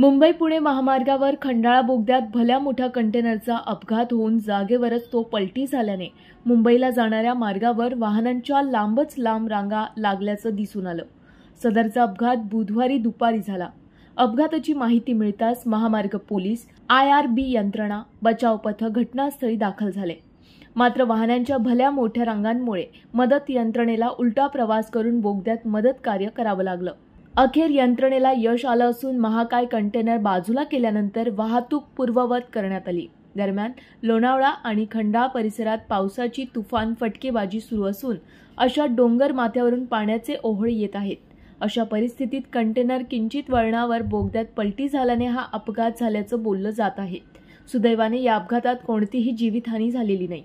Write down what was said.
मुंबई पुणे महामार्गावर खंडाळा बोगद्यात भल्या मोठ्या कंटेनरचा अपघात होऊन जागेवरच तो पलटी झाल्याने मुंबईला जाणाऱ्या मार्गावर वाहनांच्या लांबच लांब रांगा लागल्याचं दिसून आलं सदरचा अपघात बुधवारी दुपारी झाला अपघाताची माहिती मिळताच महामार्ग पोलीस आय यंत्रणा बचाव पथक घटनास्थळी दाखल झाले मात्र वाहनांच्या भल्या मोठ्या रांगांमुळे मदत यंत्रणेला उलटा प्रवास करून बोगद्यात मदत कार्य करावं लागलं अखेर यंत्रणेला यश आलं असून महाकाय कंटेनर बाजूला केल्यानंतर वाहतूक पूर्ववत करण्यात आली दरम्यान लोणावळा आणि खंडाळा परिसरात पावसाची तुफान फटकेबाजी सुरू असून अशा डोंगर माथ्यावरून पाण्याचे ओहळ येत आहेत अशा परिस्थितीत कंटेनर किंचित वळणावर बोगद्यात पलटी झाल्याने हा अपघात झाल्याचं बोललं जात आहे सुदैवाने या अपघातात कोणतीही जीवितहानी झालेली नाही